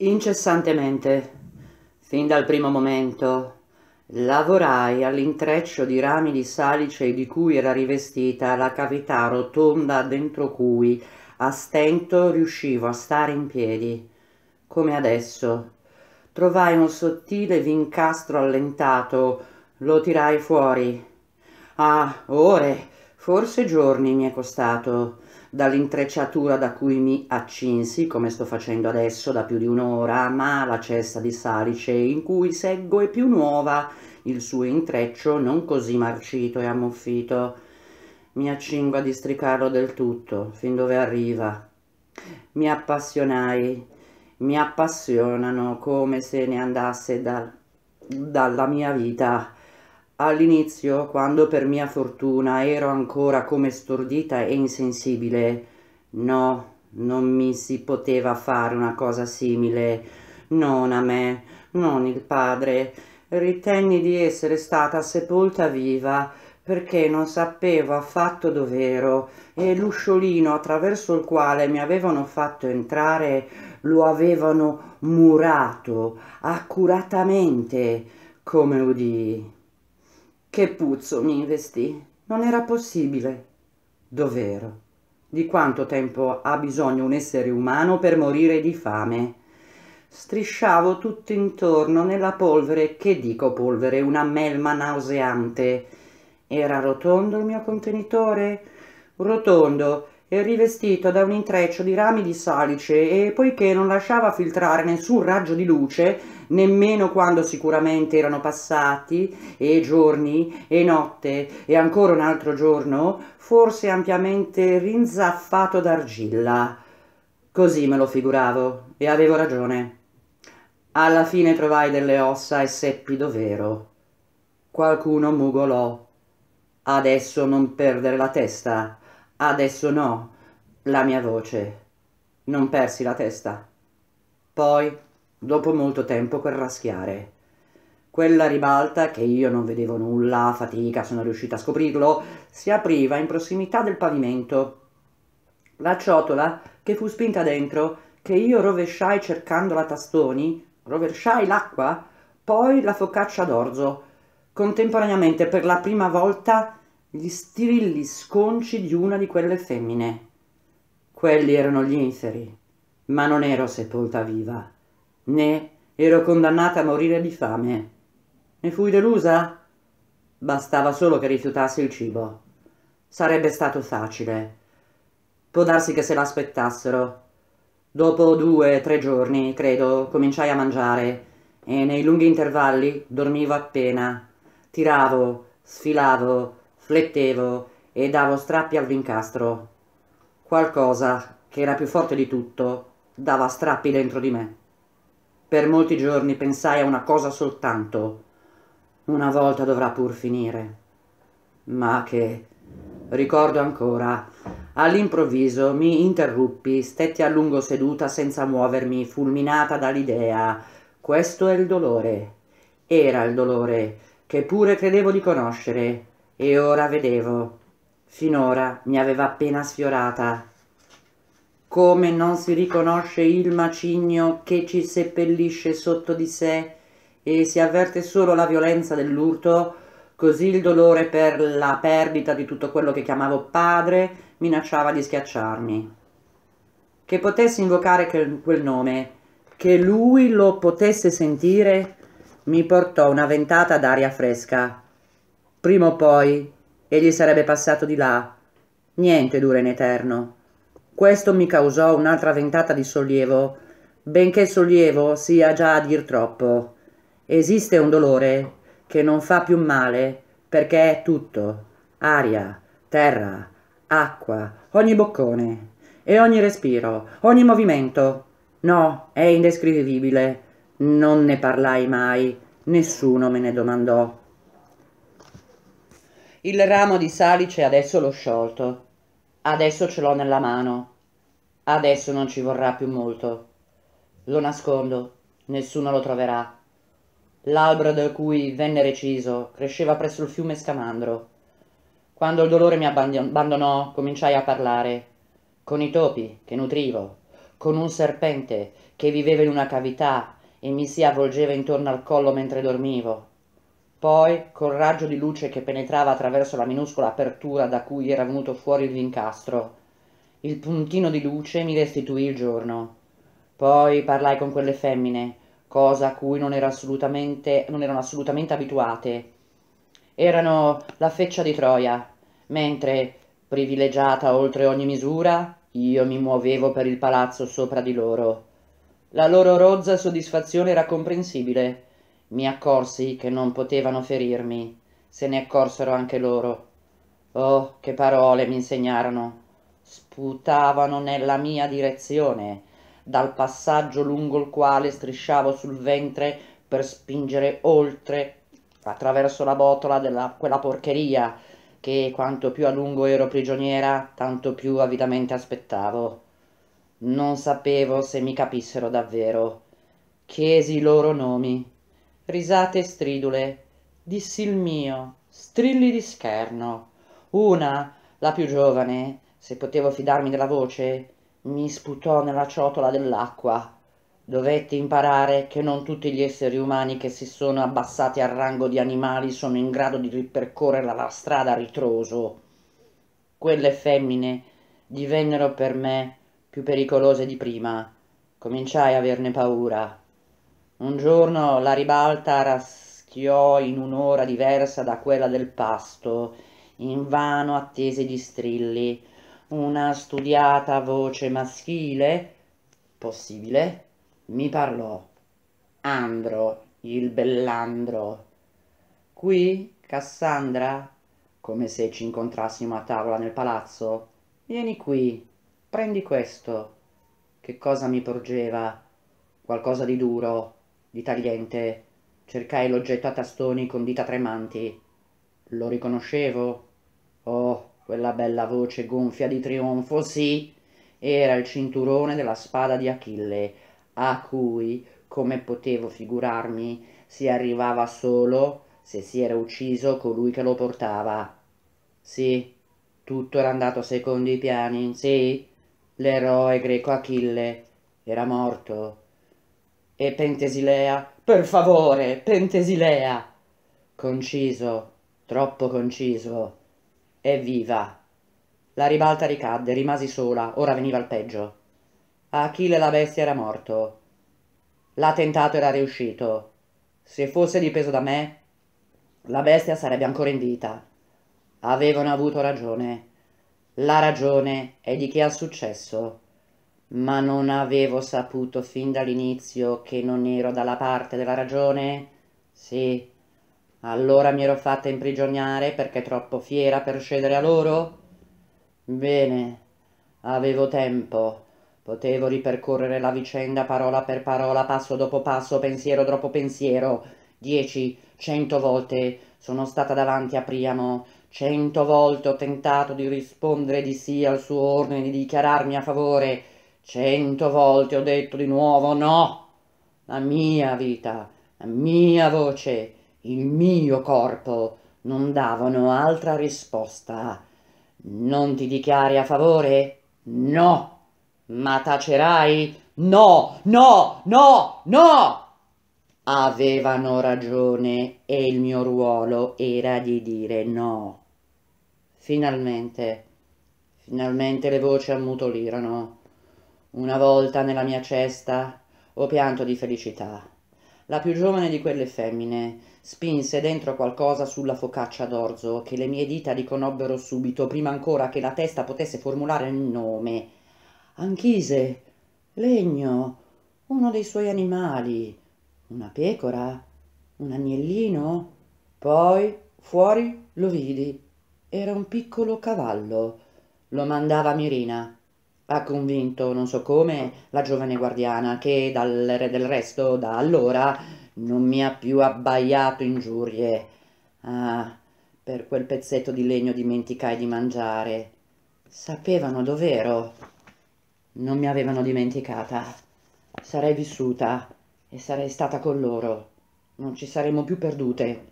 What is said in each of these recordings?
Incessantemente, fin dal primo momento, lavorai all'intreccio di rami di salice di cui era rivestita la cavità rotonda dentro cui a stento riuscivo a stare in piedi, come adesso. Trovai un sottile vincastro allentato, lo tirai fuori. Ah, ore, forse giorni mi è costato dall'intrecciatura da cui mi accinsi, come sto facendo adesso da più di un'ora, ma la cesta di salice in cui seggo è più nuova, il suo intreccio non così marcito e ammuffito. Mi accingo a districarlo del tutto, fin dove arriva. Mi appassionai, mi appassionano come se ne andasse da, dalla mia vita All'inizio, quando per mia fortuna ero ancora come stordita e insensibile, no, non mi si poteva fare una cosa simile, non a me, non il padre. Ritenni di essere stata sepolta viva perché non sapevo affatto dov'ero e l'usciolino attraverso il quale mi avevano fatto entrare lo avevano murato accuratamente, come udii che puzzo mi investì. Non era possibile. Dov'ero? Di quanto tempo ha bisogno un essere umano per morire di fame? Strisciavo tutto intorno nella polvere, che dico polvere, una melma nauseante. Era rotondo il mio contenitore? Rotondo e rivestito da un intreccio di rami di salice e poiché non lasciava filtrare nessun raggio di luce, nemmeno quando sicuramente erano passati e giorni e notte e ancora un altro giorno, forse ampiamente rinzaffato d'argilla. Così me lo figuravo e avevo ragione. Alla fine trovai delle ossa e seppi dovero. Qualcuno mugolò. Adesso non perdere la testa. Adesso no. La mia voce. Non persi la testa. Poi Dopo molto tempo quel raschiare. Quella ribalta, che io non vedevo nulla, a fatica sono riuscita a scoprirlo, si apriva in prossimità del pavimento. La ciotola, che fu spinta dentro, che io rovesciai cercandola a tastoni, rovesciai l'acqua, poi la focaccia d'orzo. Contemporaneamente, per la prima volta, gli strilli sconci di una di quelle femmine. Quelli erano gli inferi, ma non ero sepolta viva né ero condannata a morire di fame. Ne fui delusa? Bastava solo che rifiutassi il cibo. Sarebbe stato facile. Può darsi che se l'aspettassero. Dopo due o tre giorni, credo, cominciai a mangiare e nei lunghi intervalli dormivo appena. Tiravo, sfilavo, flettevo e davo strappi al vincastro. Qualcosa, che era più forte di tutto, dava strappi dentro di me. Per molti giorni pensai a una cosa soltanto. Una volta dovrà pur finire. Ma che... Ricordo ancora. All'improvviso mi interruppi, stetti a lungo seduta senza muovermi, fulminata dall'idea. Questo è il dolore. Era il dolore, che pure credevo di conoscere, e ora vedevo. Finora mi aveva appena sfiorata come non si riconosce il macigno che ci seppellisce sotto di sé e si avverte solo la violenza dell'urto, così il dolore per la perdita di tutto quello che chiamavo padre minacciava di schiacciarmi. Che potessi invocare quel nome, che lui lo potesse sentire, mi portò una ventata d'aria fresca. Prima o poi egli sarebbe passato di là. Niente dura in eterno. Questo mi causò un'altra ventata di sollievo, benché sollievo sia già a dir troppo. Esiste un dolore che non fa più male perché è tutto, aria, terra, acqua, ogni boccone e ogni respiro, ogni movimento. No, è indescrivibile. Non ne parlai mai, nessuno me ne domandò. Il ramo di salice adesso l'ho sciolto Adesso ce l'ho nella mano. Adesso non ci vorrà più molto. Lo nascondo, nessuno lo troverà. L'albero da cui venne reciso cresceva presso il fiume Scamandro. Quando il dolore mi abbandonò, cominciai a parlare. Con i topi che nutrivo, con un serpente che viveva in una cavità e mi si avvolgeva intorno al collo mentre dormivo, poi, col raggio di luce che penetrava attraverso la minuscola apertura da cui era venuto fuori l'incastro, il puntino di luce mi restituì il giorno. Poi parlai con quelle femmine, cosa a cui non, era assolutamente, non erano assolutamente abituate. Erano la feccia di Troia, mentre, privilegiata oltre ogni misura, io mi muovevo per il palazzo sopra di loro. La loro rozza soddisfazione era comprensibile mi accorsi che non potevano ferirmi, se ne accorsero anche loro. Oh, che parole mi insegnarono! Sputavano nella mia direzione, dal passaggio lungo il quale strisciavo sul ventre per spingere oltre, attraverso la botola della quella porcheria, che quanto più a lungo ero prigioniera, tanto più avidamente aspettavo. Non sapevo se mi capissero davvero. Chiesi i loro nomi risate stridule, dissi il mio, strilli di scherno. Una, la più giovane, se potevo fidarmi della voce, mi sputò nella ciotola dell'acqua. Dovetti imparare che non tutti gli esseri umani che si sono abbassati al rango di animali sono in grado di ripercorrere la strada a ritroso. Quelle femmine divennero per me più pericolose di prima. Cominciai a averne paura. Un giorno la ribalta raschiò in un'ora diversa da quella del pasto. Invano attese gli strilli. Una studiata voce maschile, possibile, mi parlò. Andro, il bellandro. Qui, Cassandra? Come se ci incontrassimo a tavola nel palazzo. Vieni qui, prendi questo. Che cosa mi porgeva? Qualcosa di duro di tagliente. Cercai l'oggetto a tastoni con dita tremanti. Lo riconoscevo? Oh, quella bella voce gonfia di trionfo, sì! Era il cinturone della spada di Achille, a cui, come potevo figurarmi, si arrivava solo se si era ucciso colui che lo portava. Sì, tutto era andato secondo i piani, sì, l'eroe greco Achille era morto e Pentesilea, per favore, Pentesilea! Conciso, troppo conciso. Evviva! La ribalta ricadde, rimasi sola, ora veniva il peggio. Achille la bestia era morto. L'attentato era riuscito. Se fosse dipeso da me, la bestia sarebbe ancora in vita. Avevano avuto ragione. La ragione è di chi ha successo ma non avevo saputo fin dall'inizio che non ero dalla parte della ragione? Sì. Allora mi ero fatta imprigioniare perché troppo fiera per cedere a loro? Bene, avevo tempo. Potevo ripercorrere la vicenda parola per parola, passo dopo passo, pensiero dopo pensiero. Dieci, cento volte sono stata davanti a Priamo, cento volte ho tentato di rispondere di sì al suo ordine di dichiararmi a favore, Cento volte ho detto di nuovo no. La mia vita, la mia voce, il mio corpo non davano altra risposta. Non ti dichiari a favore? No. Ma tacerai? No, no, no, no! Avevano ragione e il mio ruolo era di dire no. Finalmente, finalmente le voci ammutolirono. Una volta nella mia cesta ho pianto di felicità. La più giovane di quelle femmine spinse dentro qualcosa sulla focaccia d'orzo che le mie dita riconobbero subito, prima ancora che la testa potesse formulare il nome. Anchise, legno, uno dei suoi animali, una pecora, un agnellino. Poi fuori lo vidi. Era un piccolo cavallo. Lo mandava Mirina ha convinto, non so come, la giovane guardiana che dal, re del resto da allora non mi ha più abbaiato ingiurie. Ah, per quel pezzetto di legno dimenticai di mangiare. Sapevano dov'ero. Non mi avevano dimenticata. Sarei vissuta e sarei stata con loro. Non ci saremmo più perdute,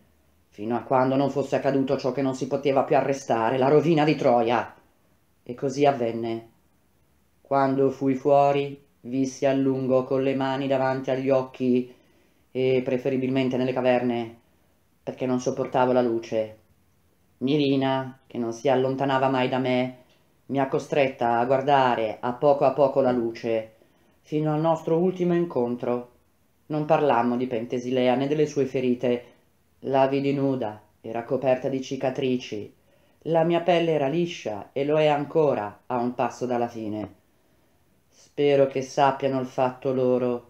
fino a quando non fosse accaduto ciò che non si poteva più arrestare, la rovina di Troia. E così avvenne. Quando fui fuori, vissi a lungo con le mani davanti agli occhi e preferibilmente nelle caverne, perché non sopportavo la luce. Mirina, che non si allontanava mai da me, mi ha costretta a guardare a poco a poco la luce, fino al nostro ultimo incontro. Non parlammo di Pentesilea né delle sue ferite. La vidi nuda, era coperta di cicatrici. La mia pelle era liscia e lo è ancora a un passo dalla fine. Spero che sappiano il fatto loro.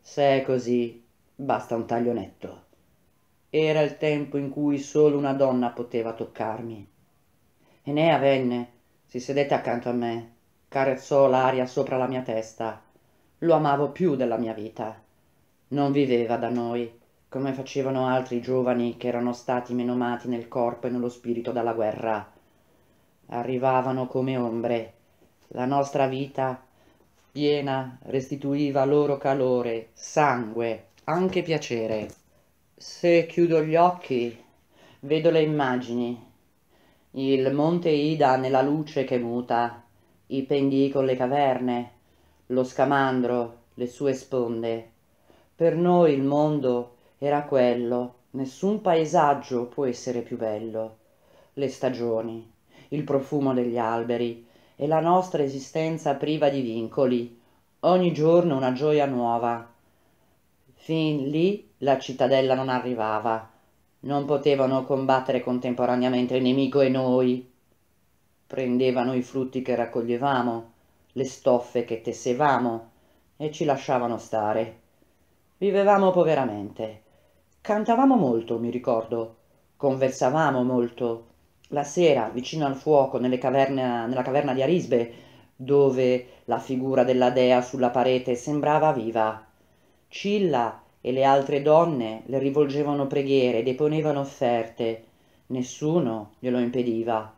Se è così, basta un taglionetto. Era il tempo in cui solo una donna poteva toccarmi. Enea venne, si sedette accanto a me, carezzò l'aria sopra la mia testa. Lo amavo più della mia vita. Non viveva da noi, come facevano altri giovani che erano stati menomati nel corpo e nello spirito dalla guerra. Arrivavano come ombre. La nostra vita piena restituiva loro calore, sangue, anche piacere. Se chiudo gli occhi, vedo le immagini. Il monte Ida nella luce che muta, i pendicoli, le caverne, lo scamandro, le sue sponde. Per noi il mondo era quello, nessun paesaggio può essere più bello. Le stagioni, il profumo degli alberi, e la nostra esistenza priva di vincoli, ogni giorno una gioia nuova. Fin lì la cittadella non arrivava, non potevano combattere contemporaneamente il nemico e noi. Prendevano i frutti che raccoglievamo, le stoffe che tessevamo e ci lasciavano stare. Vivevamo poveramente. Cantavamo molto, mi ricordo, conversavamo molto, la sera vicino al fuoco caverne, nella caverna di Arisbe, dove la figura della dea sulla parete sembrava viva. Cilla e le altre donne le rivolgevano preghiere deponevano offerte. Nessuno glielo impediva.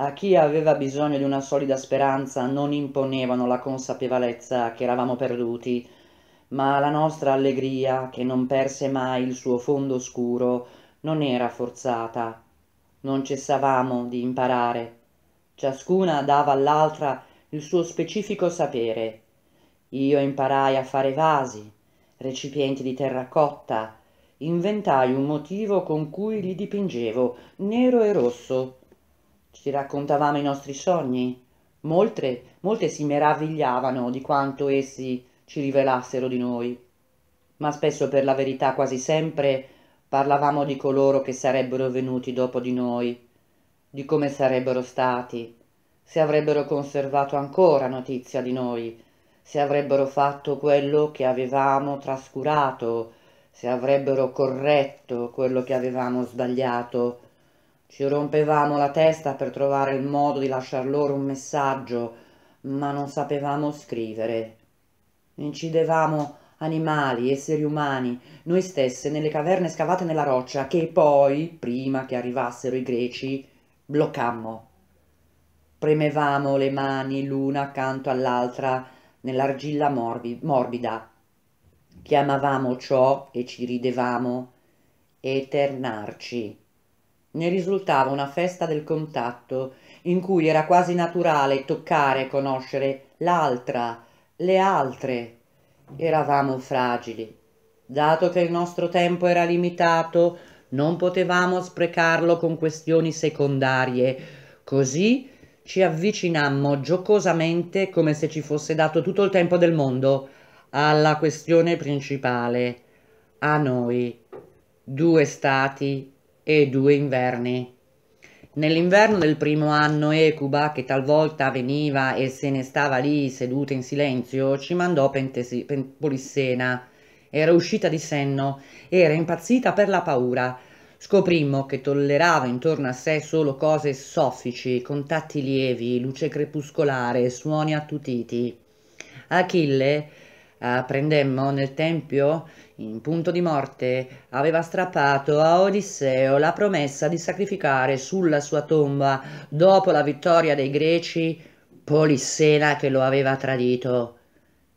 A chi aveva bisogno di una solida speranza non imponevano la consapevolezza che eravamo perduti, ma la nostra allegria, che non perse mai il suo fondo oscuro, non era forzata non cessavamo di imparare. Ciascuna dava all'altra il suo specifico sapere. Io imparai a fare vasi, recipienti di terracotta, inventai un motivo con cui li dipingevo, nero e rosso. Ci raccontavamo i nostri sogni. Molte, molte si meravigliavano di quanto essi ci rivelassero di noi. Ma spesso, per la verità quasi sempre, Parlavamo di coloro che sarebbero venuti dopo di noi, di come sarebbero stati, se avrebbero conservato ancora notizia di noi, se avrebbero fatto quello che avevamo trascurato, se avrebbero corretto quello che avevamo sbagliato. Ci rompevamo la testa per trovare il modo di lasciar loro un messaggio, ma non sapevamo scrivere. Incidevamo animali, esseri umani, noi stesse nelle caverne scavate nella roccia che poi, prima che arrivassero i greci, bloccammo. Premevamo le mani l'una accanto all'altra nell'argilla morbi morbida. Chiamavamo ciò e ci ridevamo eternarci. Ne risultava una festa del contatto in cui era quasi naturale toccare e conoscere l'altra, le altre Eravamo fragili. Dato che il nostro tempo era limitato, non potevamo sprecarlo con questioni secondarie. Così ci avvicinammo giocosamente, come se ci fosse dato tutto il tempo del mondo, alla questione principale. A noi, due stati e due inverni. Nell'inverno del primo anno Ecuba, che talvolta veniva e se ne stava lì seduta in silenzio, ci mandò Polissena. Era uscita di senno, era impazzita per la paura. Scoprimmo che tollerava intorno a sé solo cose soffici, contatti lievi, luce crepuscolare, suoni attutiti. Achille, eh, prendemmo nel tempio in punto di morte, aveva strappato a Odisseo la promessa di sacrificare sulla sua tomba, dopo la vittoria dei greci, Polissena che lo aveva tradito.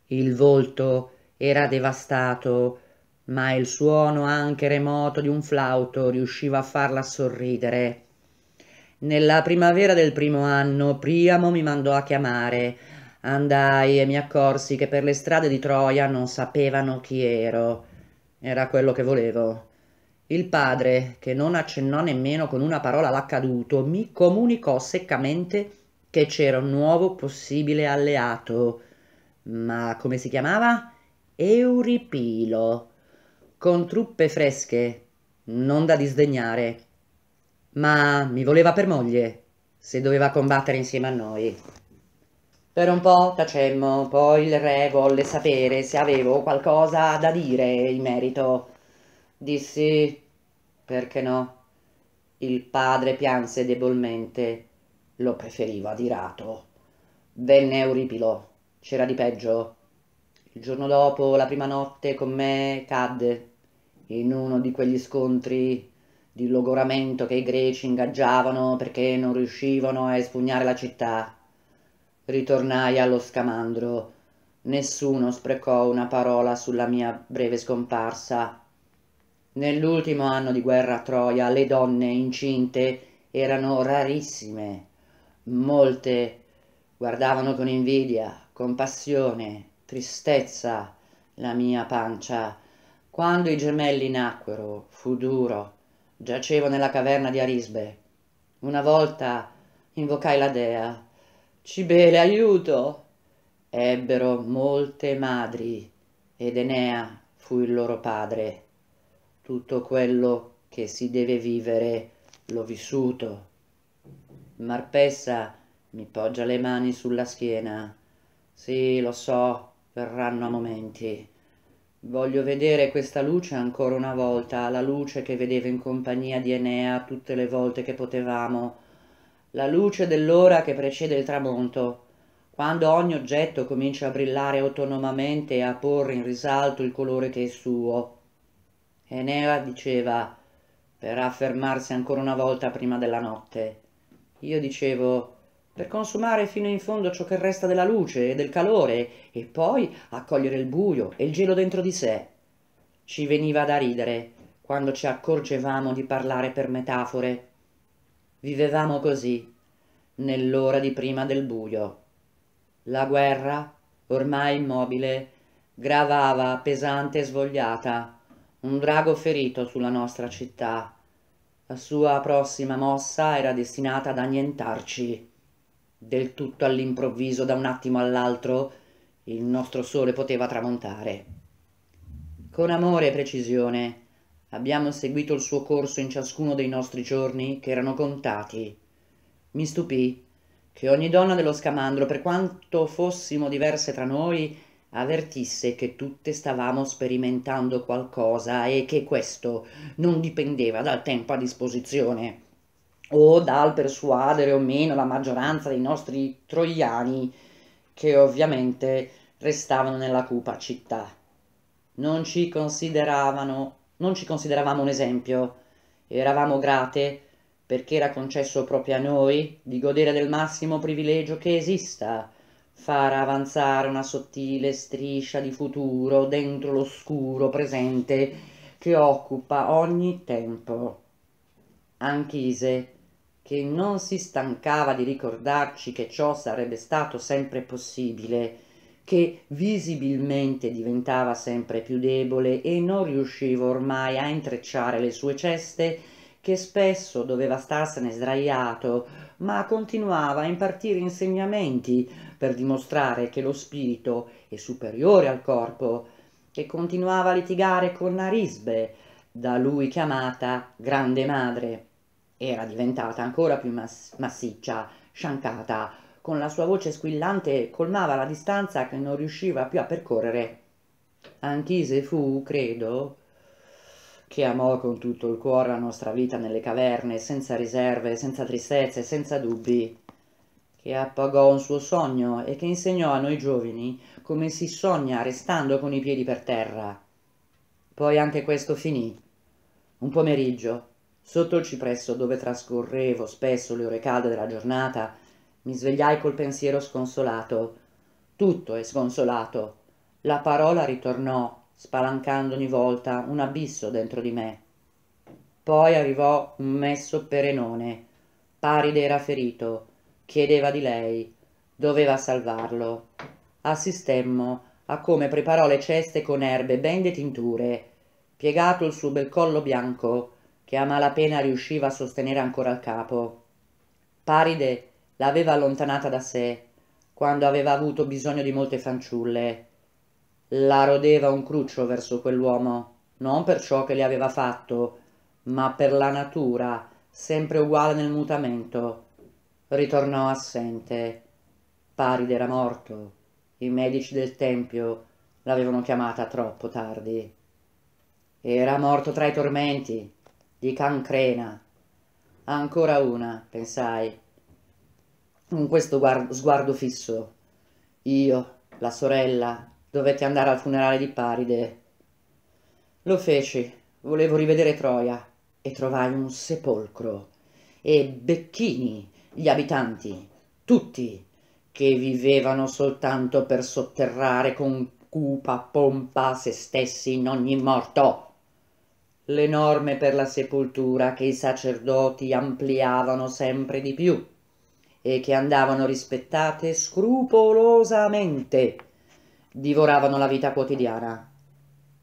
Il volto era devastato, ma il suono anche remoto di un flauto riusciva a farla sorridere. Nella primavera del primo anno Priamo mi mandò a chiamare. Andai e mi accorsi che per le strade di Troia non sapevano chi ero. Era quello che volevo. Il padre, che non accennò nemmeno con una parola l'accaduto, mi comunicò seccamente che c'era un nuovo possibile alleato. Ma come si chiamava? Euripilo. Con truppe fresche, non da disdegnare. Ma mi voleva per moglie, se doveva combattere insieme a noi. Per un po' tacemmo, poi il re volle sapere se avevo qualcosa da dire in merito. Dissi, perché no? Il padre pianse debolmente, lo preferiva adirato. Venne Euripilo, c'era di peggio. Il giorno dopo, la prima notte, con me cadde in uno di quegli scontri di logoramento che i greci ingaggiavano perché non riuscivano a espugnare la città. Ritornai allo scamandro. Nessuno sprecò una parola sulla mia breve scomparsa. Nell'ultimo anno di guerra a Troia le donne incinte erano rarissime. Molte guardavano con invidia, compassione, tristezza la mia pancia. Quando i gemelli nacquero, fu duro. Giacevo nella caverna di Arisbe. Una volta invocai la dea. Cibele, aiuto! Ebbero molte madri ed Enea fu il loro padre. Tutto quello che si deve vivere l'ho vissuto. Marpessa mi poggia le mani sulla schiena. Sì, lo so, verranno a momenti. Voglio vedere questa luce ancora una volta, la luce che vedevo in compagnia di Enea tutte le volte che potevamo, la luce dell'ora che precede il tramonto, quando ogni oggetto comincia a brillare autonomamente e a porre in risalto il colore che è suo. Enea diceva, per affermarsi ancora una volta prima della notte. Io dicevo, per consumare fino in fondo ciò che resta della luce e del calore, e poi accogliere il buio e il gelo dentro di sé. Ci veniva da ridere quando ci accorgevamo di parlare per metafore Vivevamo così, nell'ora di prima del buio. La guerra, ormai immobile, gravava pesante e svogliata, un drago ferito sulla nostra città. La sua prossima mossa era destinata ad annientarci. Del tutto all'improvviso, da un attimo all'altro, il nostro sole poteva tramontare. Con amore e precisione, Abbiamo seguito il suo corso in ciascuno dei nostri giorni, che erano contati. Mi stupì che ogni donna dello scamandro, per quanto fossimo diverse tra noi, avvertisse che tutte stavamo sperimentando qualcosa e che questo non dipendeva dal tempo a disposizione o dal persuadere o meno la maggioranza dei nostri troiani che ovviamente restavano nella cupa città. Non ci consideravano non ci consideravamo un esempio, eravamo grate perché era concesso proprio a noi di godere del massimo privilegio che esista, far avanzare una sottile striscia di futuro dentro l'oscuro presente che occupa ogni tempo. Anchise, che non si stancava di ricordarci che ciò sarebbe stato sempre possibile, che visibilmente diventava sempre più debole e non riusciva ormai a intrecciare le sue ceste, che spesso doveva starsene sdraiato, ma continuava a impartire insegnamenti per dimostrare che lo spirito è superiore al corpo, che continuava a litigare con Arisbe, da lui chiamata Grande Madre. Era diventata ancora più massiccia, sciancata, con la sua voce squillante colmava la distanza che non riusciva più a percorrere. Anchise fu, credo, che amò con tutto il cuore la nostra vita nelle caverne, senza riserve, senza tristezze, senza dubbi, che appagò un suo sogno e che insegnò a noi giovani come si sogna restando con i piedi per terra. Poi anche questo finì. Un pomeriggio, sotto il cipresso dove trascorrevo spesso le ore calde della giornata, mi svegliai col pensiero sconsolato. Tutto è sconsolato. La parola ritornò, spalancando ogni volta un abisso dentro di me. Poi arrivò un messo perenone. Paride era ferito. Chiedeva di lei. Doveva salvarlo. Assistemmo a come preparò le ceste con erbe ben detinture, piegato il suo bel collo bianco, che a malapena riusciva a sostenere ancora il capo. Paride l'aveva allontanata da sé, quando aveva avuto bisogno di molte fanciulle. La rodeva un cruccio verso quell'uomo, non per ciò che le aveva fatto, ma per la natura, sempre uguale nel mutamento. Ritornò assente. Paride era morto. I medici del tempio l'avevano chiamata troppo tardi. Era morto tra i tormenti, di cancrena. Ancora una, pensai, con questo guardo, sguardo fisso. Io, la sorella, dovetti andare al funerale di Paride. Lo feci, volevo rivedere Troia e trovai un sepolcro e becchini gli abitanti, tutti, che vivevano soltanto per sotterrare con cupa pompa se stessi in ogni morto. Le norme per la sepoltura che i sacerdoti ampliavano sempre di più e che andavano rispettate scrupolosamente. Divoravano la vita quotidiana.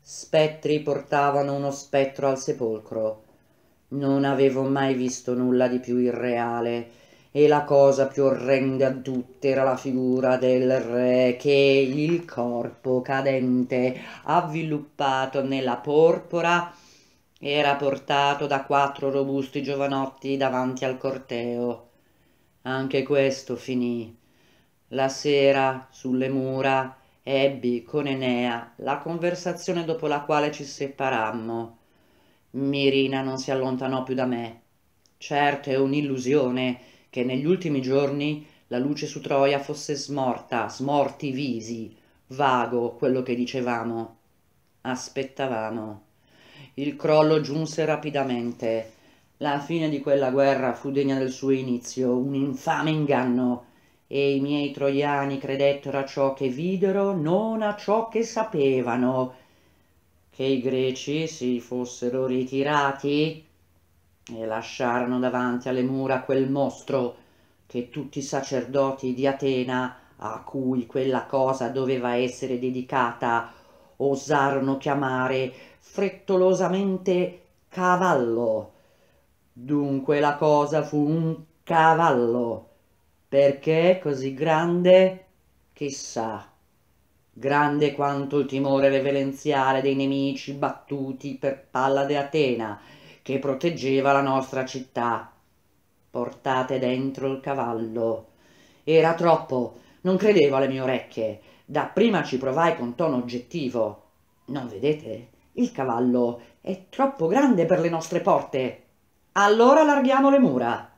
Spettri portavano uno spettro al sepolcro. Non avevo mai visto nulla di più irreale e la cosa più orrenda di tutte era la figura del re che il corpo cadente, avviluppato nella porpora, era portato da quattro robusti giovanotti davanti al corteo. Anche questo finì. La sera, sulle mura, ebbi con Enea la conversazione dopo la quale ci separammo. Mirina non si allontanò più da me. Certo è un'illusione che negli ultimi giorni la luce su Troia fosse smorta, smorti i visi, vago quello che dicevamo. Aspettavamo. Il crollo giunse rapidamente. La fine di quella guerra fu degna del suo inizio, un infame inganno, e i miei troiani credettero a ciò che videro, non a ciò che sapevano, che i greci si fossero ritirati e lasciarono davanti alle mura quel mostro che tutti i sacerdoti di Atena, a cui quella cosa doveva essere dedicata, osarono chiamare frettolosamente cavallo, Dunque la cosa fu un cavallo, perché così grande, chissà, grande quanto il timore reverenziale dei nemici battuti per Pallade Atena, che proteggeva la nostra città. Portate dentro il cavallo. Era troppo, non credevo alle mie orecchie. Dapprima ci provai con tono oggettivo. Non vedete? Il cavallo è troppo grande per le nostre porte. Allora larghiamo le mura.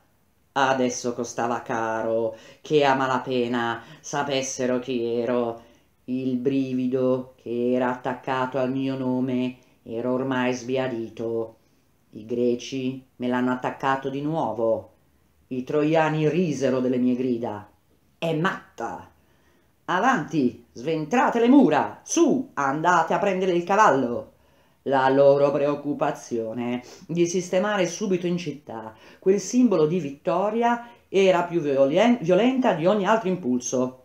Adesso costava caro che a malapena sapessero chi ero. Il brivido che era attaccato al mio nome era ormai sbiadito. I greci me l'hanno attaccato di nuovo. I troiani risero delle mie grida. È matta! Avanti, sventrate le mura! Su, andate a prendere il cavallo! la loro preoccupazione di sistemare subito in città quel simbolo di vittoria era più violen violenta di ogni altro impulso.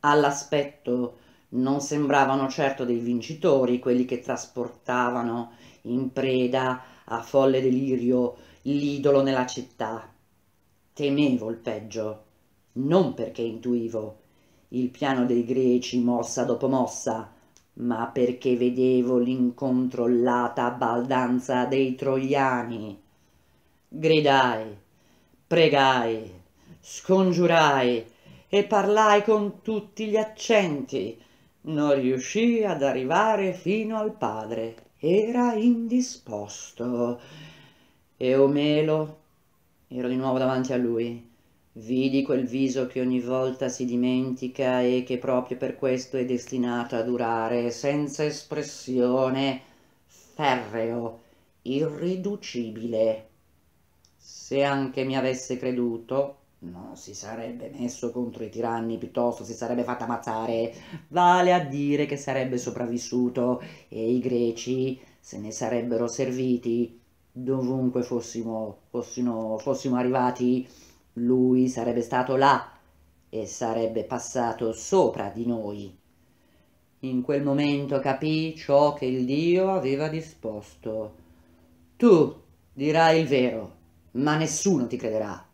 All'aspetto non sembravano certo dei vincitori quelli che trasportavano in preda a folle delirio l'idolo nella città. Temevo il peggio, non perché intuivo il piano dei greci mossa dopo mossa, ma perché vedevo l'incontrollata baldanza dei troiani. Gridai, pregai, scongiurai e parlai con tutti gli accenti. Non riuscii ad arrivare fino al padre. Era indisposto. E Omelo, ero di nuovo davanti a lui, Vidi quel viso che ogni volta si dimentica e che proprio per questo è destinato a durare, senza espressione, ferreo, irriducibile. Se anche mi avesse creduto, non si sarebbe messo contro i tiranni, piuttosto si sarebbe fatto ammazzare, vale a dire che sarebbe sopravvissuto e i greci se ne sarebbero serviti dovunque fossimo, fossimo, fossimo arrivati lui sarebbe stato là e sarebbe passato sopra di noi. In quel momento capì ciò che il Dio aveva disposto. Tu dirai il vero, ma nessuno ti crederà.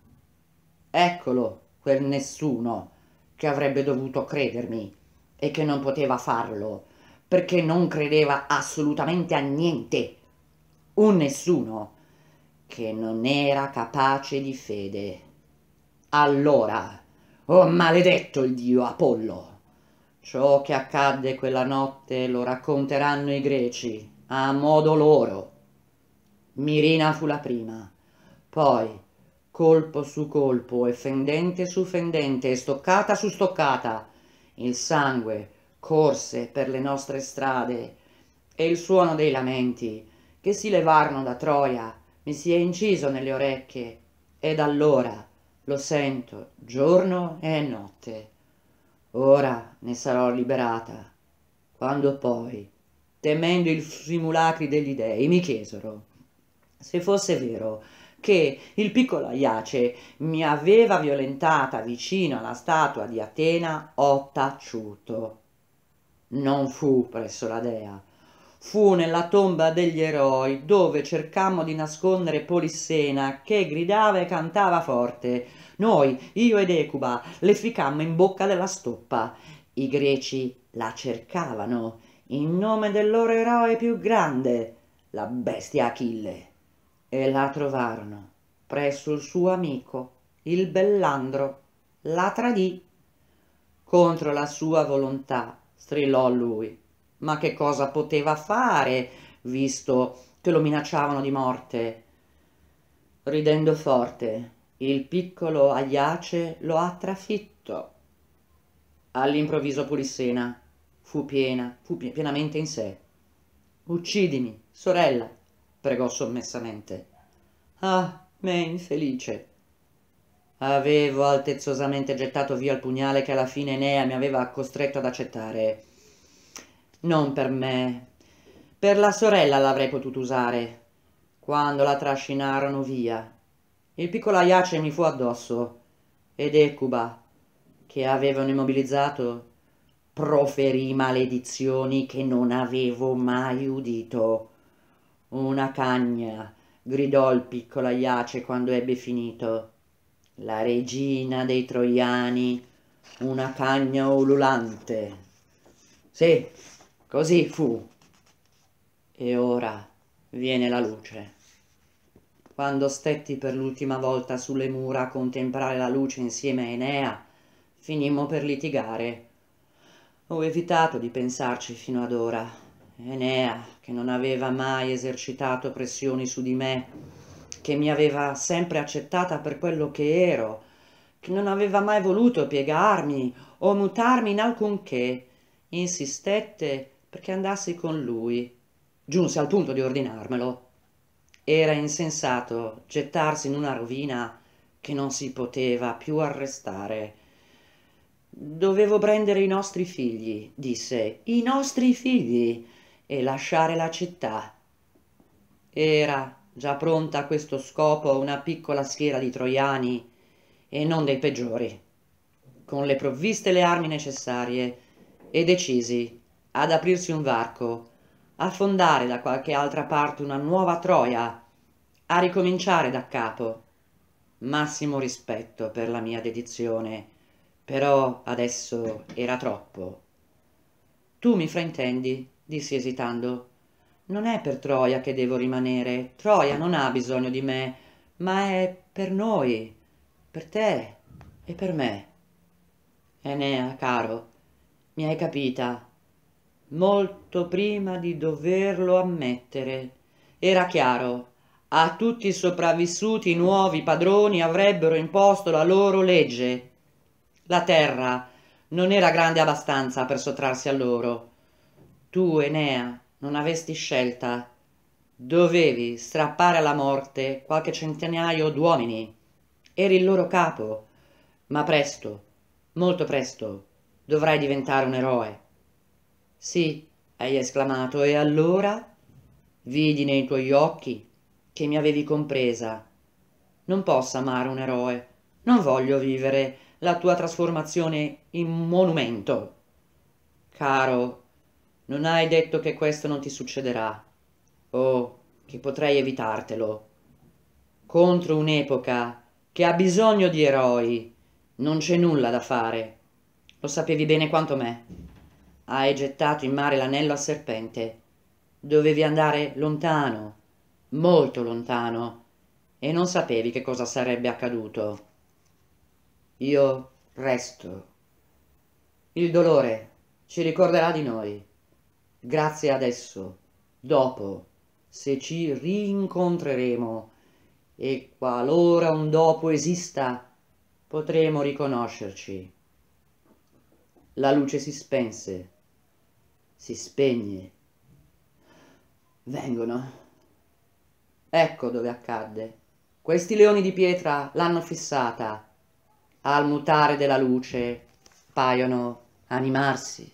Eccolo quel nessuno che avrebbe dovuto credermi e che non poteva farlo perché non credeva assolutamente a niente. Un nessuno che non era capace di fede. Allora, oh maledetto il dio Apollo! Ciò che accadde quella notte lo racconteranno i greci, a modo loro. Mirina fu la prima, poi colpo su colpo e fendente su fendente e stoccata su stoccata. Il sangue corse per le nostre strade e il suono dei lamenti che si levarono da Troia mi si è inciso nelle orecchie ed allora lo sento giorno e notte. Ora ne sarò liberata, quando poi, temendo i simulacri degli dei, mi chiesero se fosse vero che il piccolo Aiace mi aveva violentata vicino alla statua di Atena ho taciuto. Non fu presso la dea, fu nella tomba degli eroi, dove cercammo di nascondere Polissena, che gridava e cantava forte. Noi, io ed Ecuba, le ficcammo in bocca della stoppa. I greci la cercavano, in nome del loro eroe più grande, la bestia Achille, e la trovarono presso il suo amico, il Bellandro. La tradì. Contro la sua volontà, strillò lui ma che cosa poteva fare visto che lo minacciavano di morte? Ridendo forte, il piccolo Agliace lo ha trafitto. All'improvviso Polissena fu piena, fu pienamente in sé. Uccidimi, sorella, pregò sommessamente. Ah, me infelice. Avevo altezzosamente gettato via il pugnale che alla fine Enea mi aveva costretto ad accettare. Non per me. Per la sorella l'avrei potuto usare, quando la trascinarono via. Il piccolo Ayace mi fu addosso, ed Ecuba, che avevano immobilizzato, proferì maledizioni che non avevo mai udito. Una cagna, gridò il piccolo Iace quando ebbe finito. La regina dei troiani, una cagna ululante. Sì, Così fu. E ora viene la luce. Quando stetti per l'ultima volta sulle mura a contemplare la luce insieme a Enea, finimmo per litigare. Ho evitato di pensarci fino ad ora. Enea, che non aveva mai esercitato pressioni su di me, che mi aveva sempre accettata per quello che ero, che non aveva mai voluto piegarmi o mutarmi in alcunché, insistette insistette perché andassi con lui. Giunse al punto di ordinarmelo. Era insensato gettarsi in una rovina che non si poteva più arrestare. Dovevo prendere i nostri figli, disse, i nostri figli, e lasciare la città. Era già pronta a questo scopo una piccola schiera di troiani, e non dei peggiori, con le provviste e le armi necessarie, e decisi ad aprirsi un varco, a fondare da qualche altra parte una nuova Troia, a ricominciare da capo. Massimo rispetto per la mia dedizione, però adesso era troppo. Tu mi fraintendi, dissi esitando. Non è per Troia che devo rimanere. Troia non ha bisogno di me, ma è per noi, per te e per me. Enea, caro, mi hai capita, molto prima di doverlo ammettere. Era chiaro, a tutti i sopravvissuti i nuovi padroni avrebbero imposto la loro legge. La terra non era grande abbastanza per sottrarsi a loro. Tu, Enea, non avesti scelta. Dovevi strappare alla morte qualche centinaio d'uomini. Eri il loro capo. Ma presto, molto presto, dovrai diventare un eroe. Sì, hai esclamato, e allora? Vidi nei tuoi occhi che mi avevi compresa. Non posso amare un eroe, non voglio vivere la tua trasformazione in monumento. Caro, non hai detto che questo non ti succederà. Oh, che potrei evitartelo. Contro un'epoca che ha bisogno di eroi, non c'è nulla da fare. Lo sapevi bene quanto me. Hai gettato in mare l'anello a serpente. Dovevi andare lontano, molto lontano, e non sapevi che cosa sarebbe accaduto. Io resto. Il dolore ci ricorderà di noi. Grazie adesso, dopo, se ci rincontreremo e qualora un dopo esista, potremo riconoscerci. La luce si spense si spegne. Vengono. Ecco dove accadde. Questi leoni di pietra l'hanno fissata. Al mutare della luce paiono animarsi.